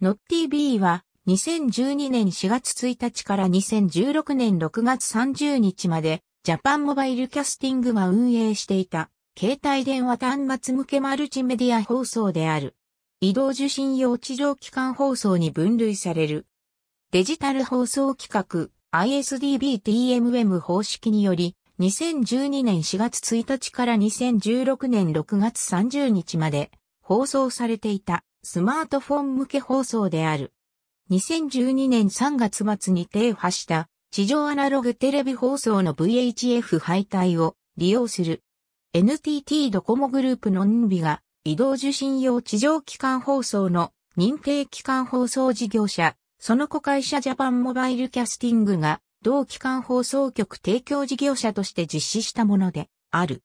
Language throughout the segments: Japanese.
ノッティーは2012年4月1日から2016年6月30日までジャパンモバイルキャスティングが運営していた携帯電話端末向けマルチメディア放送である。移動受信用地上機関放送に分類される。デジタル放送企画 ISDB-TMM 方式により、2012年4月1日から2016年6月30日まで放送されていたスマートフォン向け放送である。2012年3月末に停波した地上アナログテレビ放送の VHF 敗退を利用する。NTT ドコモグループのンビが移動受信用地上機関放送の認定機関放送事業者、その子会社ジャパンモバイルキャスティングが同機関放送局提供事業者として実施したものである。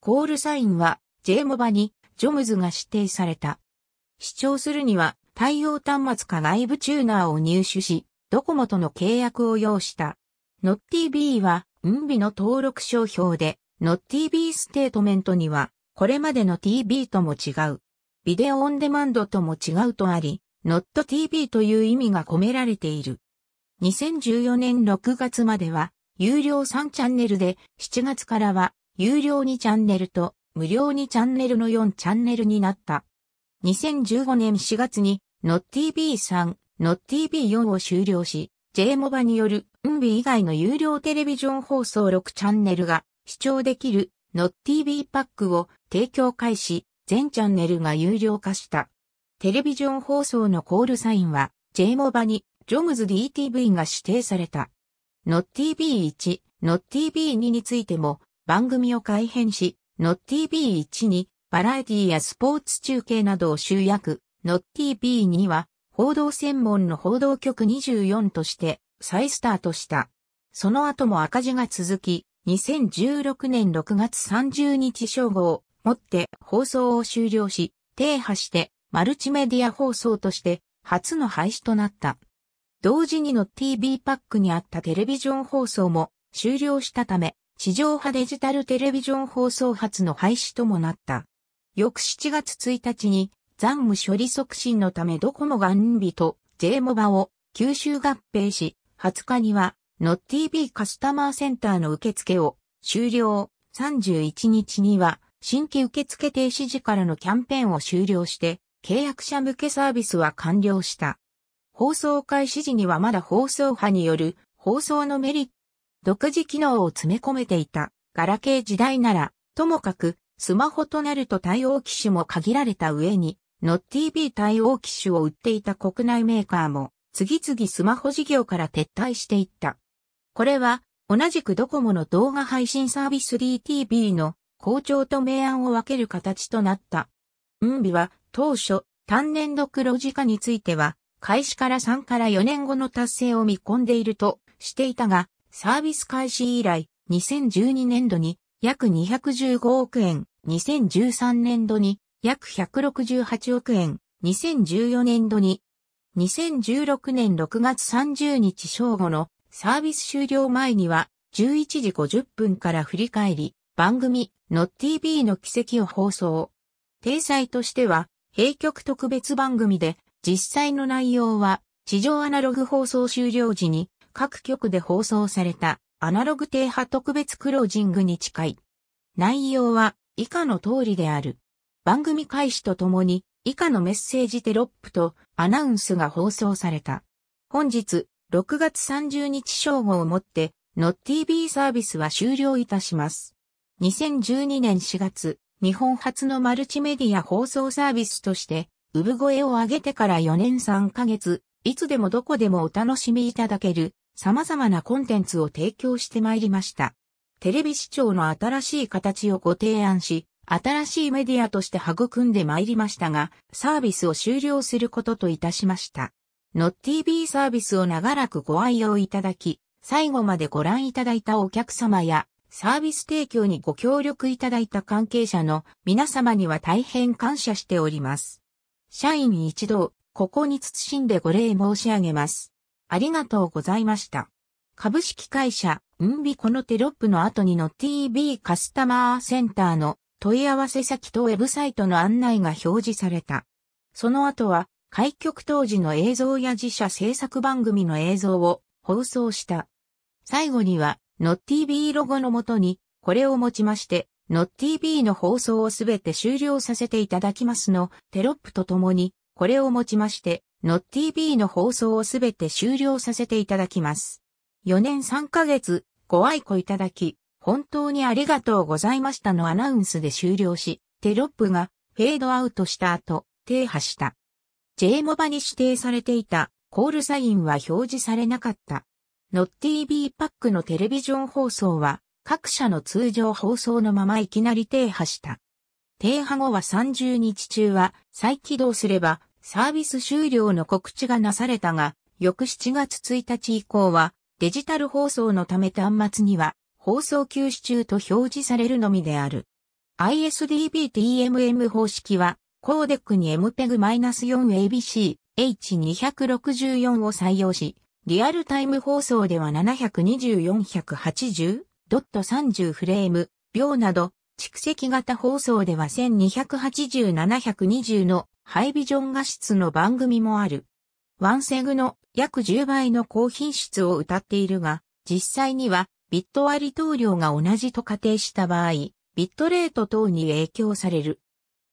コールサインは J モバにジョムズが指定された。視聴するには対応端末か内部チューナーを入手し、ドコモとの契約を要した。NotTV は、運備の登録商標で、NotTV ステートメントには、これまでの TV とも違う。ビデオオンデマンドとも違うとあり、NotTV という意味が込められている。2014年6月までは、有料3チャンネルで、7月からは、有料2チャンネルと、無料2チャンネルの4チャンネルになった。2015年4月に NotTV3、NotTV4 を終了し、J モバによる、ウンビ以外の有料テレビジョン放送6チャンネルが視聴できる NotTV パックを提供開始、全チャンネルが有料化した。テレビジョン放送のコールサインは、J モバに、ジョムズ DTV が指定された。NotTV1、NotTV2 についても、番組を改編し、NotTV1 にバラエティやスポーツ中継などを集約、NotTV には、報道専門の報道局24として再スタートした。その後も赤字が続き、2016年6月30日正午をもって放送を終了し、停波してマルチメディア放送として初の廃止となった。同時にの TV パックにあったテレビジョン放送も終了したため、地上波デジタルテレビジョン放送初の廃止ともなった。翌7月1日に残務処理促進のためドコモがンビと J モバを吸収合併し、20日には NotTV カスタマーセンターの受付を終了。31日には新規受付停止時からのキャンペーンを終了して契約者向けサービスは完了した。放送開始時にはまだ放送派による放送のメリット、独自機能を詰め込めていたガラケー時代なら、ともかくスマホとなると対応機種も限られた上に、NotTV 対応機種を売っていた国内メーカーも、次々スマホ事業から撤退していった。これは、同じくドコモの動画配信サービス DTV の好調と明暗を分ける形となった。運ビは当初、単年度黒字化については、開始から3から4年後の達成を見込んでいるとしていたが、サービス開始以来、2012年度に約215億円、2013年度に約168億円、2014年度に、2016年6月30日正午のサービス終了前には11時50分から振り返り、番組、の TV の奇跡を放送。体裁としては、閉局特別番組で、実際の内容は、地上アナログ放送終了時に、各局で放送された、アナログ低波特別クロージングに近い。内容は以下の通りである。番組開始とともに以下のメッセージテロップとアナウンスが放送された。本日6月30日正午をもって、t TV サービスは終了いたします。2012年4月、日本初のマルチメディア放送サービスとして、産声を上げてから4年3ヶ月、いつでもどこでもお楽しみいただける様々なコンテンツを提供してまいりました。テレビ視聴の新しい形をご提案し、新しいメディアとして育んでまいりましたが、サービスを終了することといたしました。ノッ TV サービスを長らくご愛用いただき、最後までご覧いただいたお客様や、サービス提供にご協力いただいた関係者の皆様には大変感謝しております。社員一同、ここに謹んでご礼申し上げます。ありがとうございました。株式会社、うんびこのテロップの後にの t v カスタマーセンターの問い合わせ先とウェブサイトの案内が表示された。その後は、開局当時の映像や自社制作番組の映像を放送した。最後には、の TV ロゴのもとに、これをもちまして、の TV の放送をすべて終了させていただきますの、テロップとともに、これをもちまして、NotTV の放送をすべて終了させていただきます。4年3ヶ月、ご愛顧いただき、本当にありがとうございましたのアナウンスで終了し、テロップがフェードアウトした後、停波した。J モバに指定されていたコールサインは表示されなかった。NotTV パックのテレビジョン放送は各社の通常放送のままいきなり停波した。停波後は30日中は再起動すればサービス終了の告知がなされたが、翌7月1日以降は、デジタル放送のため端末には、放送休止中と表示されるのみである。ISDB-TMM 方式は、コーデックに MPEG-4ABC、H264 を採用し、リアルタイム放送では72480.30フレーム、秒など、蓄積型放送では1280720のハイビジョン画質の番組もある。ワンセグの約10倍の高品質を歌っているが、実際にはビット割り等量が同じと仮定した場合、ビットレート等に影響される。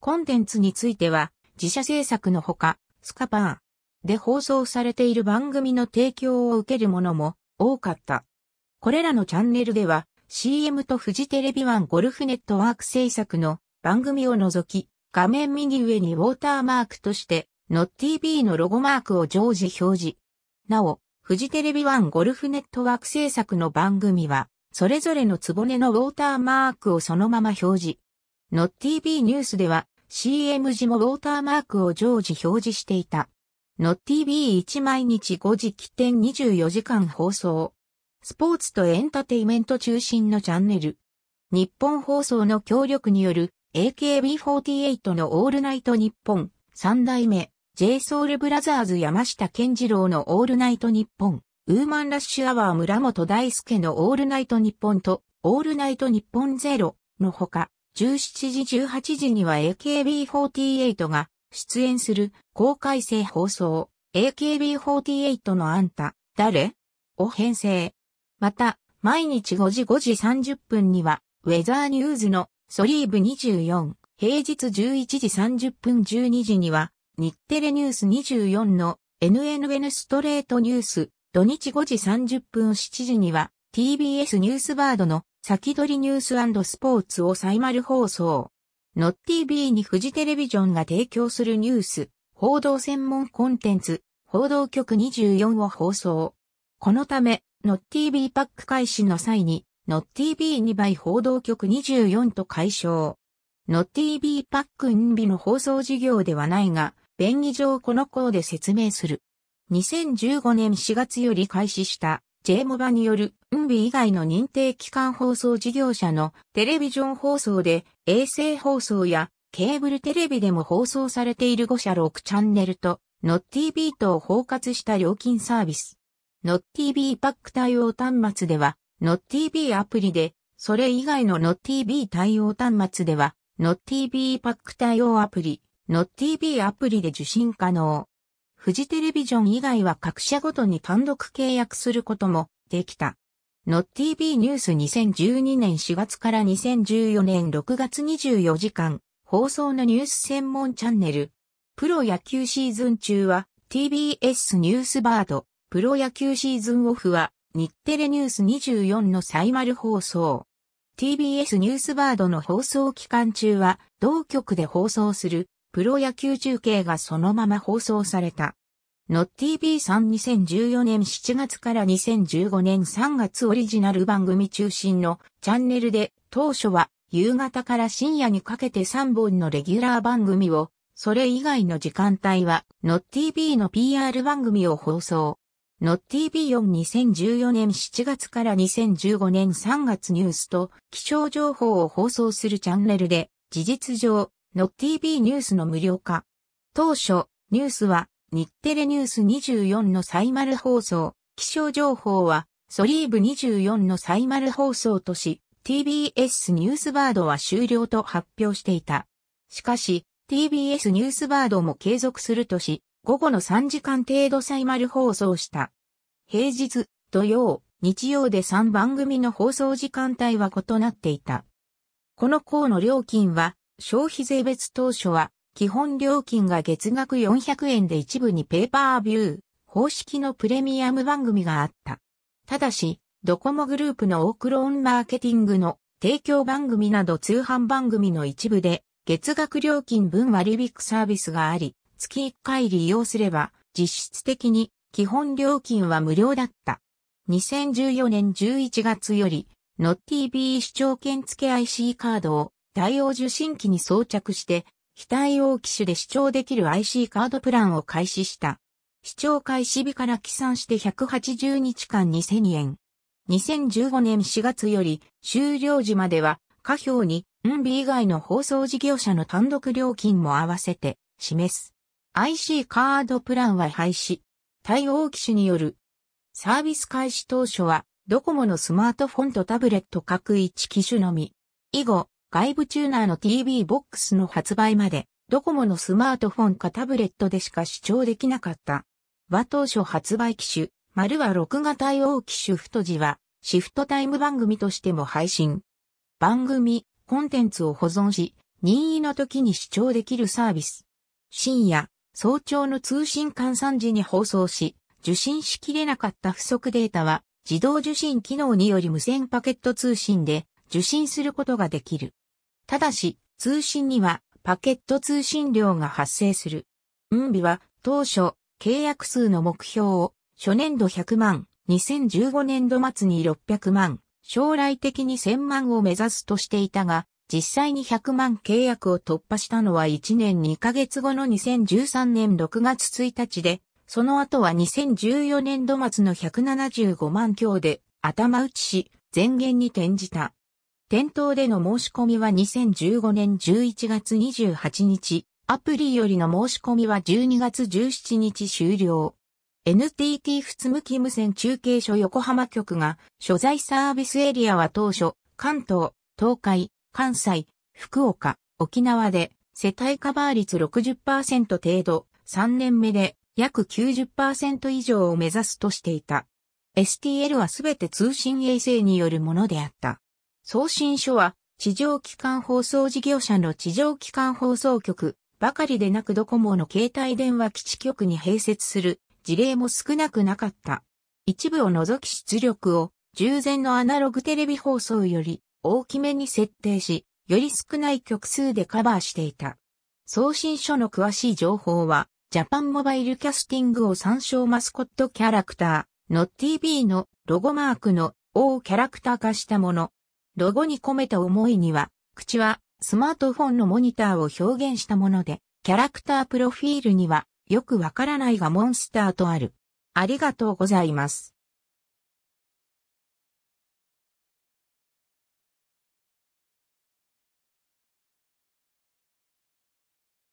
コンテンツについては、自社制作のほか、スカパーで放送されている番組の提供を受けるものも多かった。これらのチャンネルでは、CM とフジテレビワンゴルフネットワーク制作の番組を除き、画面右上にウォーターマークとして、ノッ TV のロゴマークを常時表示。なお、フジテレビワンゴルフネットワーク制作の番組は、それぞれのつぼねのウォーターマークをそのまま表示。ノッ TV ニュースでは、CM 時もウォーターマークを常時表示していた。ノッ TV1 毎日5時起点24時間放送。スポーツとエンターテイメント中心のチャンネル。日本放送の協力による AKB48 のオールナイト日本三代目 j ソウルブラザーズ山下健二郎のオールナイト日本ウーマンラッシュアワー村本大輔のオールナイト日本とオールナイト日本ゼロのほか17時18時には AKB48 が出演する公開性放送 AKB48 のあんた誰を編成。また、毎日5時5時30分には、ウェザーニューズのソリーブ24、平日11時30分12時には、日テレニュース24の NNN ストレートニュース、土日5時30分7時には、TBS ニュースバードの先取りニューススポーツをサイマル放送。ノッ TV にフジテレビジョンが提供するニュース、報道専門コンテンツ、報道局24を放送。このため、ノッティービーパック開始の際に、ノッティービー2倍報道局24と解消。ノッティービーパックンビの放送事業ではないが、便宜上この項で説明する。2015年4月より開始した J モバによるンビ以外の認定機関放送事業者のテレビジョン放送で衛星放送やケーブルテレビでも放送されている5社6チャンネルとノッティービーとを包括した料金サービス。n o t t b パック対応端末では、n o t t b アプリで、それ以外の n o t t b 対応端末では、n o t t b パック対応アプリ、n o t t b アプリで受信可能。フジテレビジョン以外は各社ごとに単独契約することもできた。NotTV ニュース2012年4月から2014年6月24時間放送のニュース専門チャンネル。プロ野球シーズン中は TBS ニュースバードプロ野球シーズンオフは、日テレニュース24のサイマル放送。TBS ニュースバードの放送期間中は、同局で放送する、プロ野球中継がそのまま放送された。の TV32014 年7月から2015年3月オリジナル番組中心のチャンネルで当初は夕方から深夜にかけて3本のレギュラー番組をそれ以外の時間帯はの TV の PR 番組を放送。ノッティビヨン2014年7月から2015年3月ニュースと気象情報を放送するチャンネルで、事実上、ノッティビニュースの無料化。当初、ニュースは日テレニュース24のサイマル放送、気象情報はソリーブ24のサイマル放送とし、TBS ニュースバードは終了と発表していた。しかし、TBS ニュースバードも継続するとし、午後の3時間程度サイマル放送した。平日、土曜、日曜で3番組の放送時間帯は異なっていた。この項の料金は、消費税別当初は、基本料金が月額400円で一部にペーパービュー、方式のプレミアム番組があった。ただし、ドコモグループのオークローンマーケティングの提供番組など通販番組の一部で、月額料金分割引サービスがあり、月1回利用すれば、実質的に基本料金は無料だった。2014年11月より、ノッティ b 視聴券付け IC カードを対応受信機に装着して、非対応機種で視聴できる IC カードプランを開始した。視聴開始日から起算して180日間2000円。2015年4月より終了時までは、下表に、ンビ以外の放送事業者の単独料金も合わせて示す。IC カードプランは廃止。対応機種による。サービス開始当初は、ドコモのスマートフォンとタブレット各一機種のみ。以後、外部チューナーの TV ボックスの発売まで、ドコモのスマートフォンかタブレットでしか視聴できなかった。和当初発売機種、丸は録画対応機種太字は、シフトタイム番組としても配信。番組、コンテンツを保存し、任意の時に視聴できるサービス。深夜、早朝の通信換算時に放送し、受信しきれなかった不足データは、自動受信機能により無線パケット通信で受信することができる。ただし、通信にはパケット通信量が発生する。運備は当初、契約数の目標を初年度100万、2015年度末に600万、将来的に1000万を目指すとしていたが、実際に100万契約を突破したのは1年2ヶ月後の2013年6月1日で、その後は2014年度末の175万強で頭打ちし、前言に転じた。店頭での申し込みは2015年11月28日、アプリよりの申し込みは12月17日終了。NTT 普通無勤無線中継所横浜局が所在サービスエリアは当初、関東、東海、関西、福岡、沖縄で世帯カバー率60%程度、3年目で約90%以上を目指すとしていた。STL はすべて通信衛星によるものであった。送信書は地上機関放送事業者の地上機関放送局ばかりでなくドコモの携帯電話基地局に併設する事例も少なくなかった。一部を除き出力を従前のアナログテレビ放送より大きめに設定し、より少ない曲数でカバーしていた。送信書の詳しい情報は、ジャパンモバイルキャスティングを参照マスコットキャラクター、の TV のロゴマークの O をキャラクター化したもの。ロゴに込めた思いには、口はスマートフォンのモニターを表現したもので、キャラクタープロフィールにはよくわからないがモンスターとある。ありがとうございます。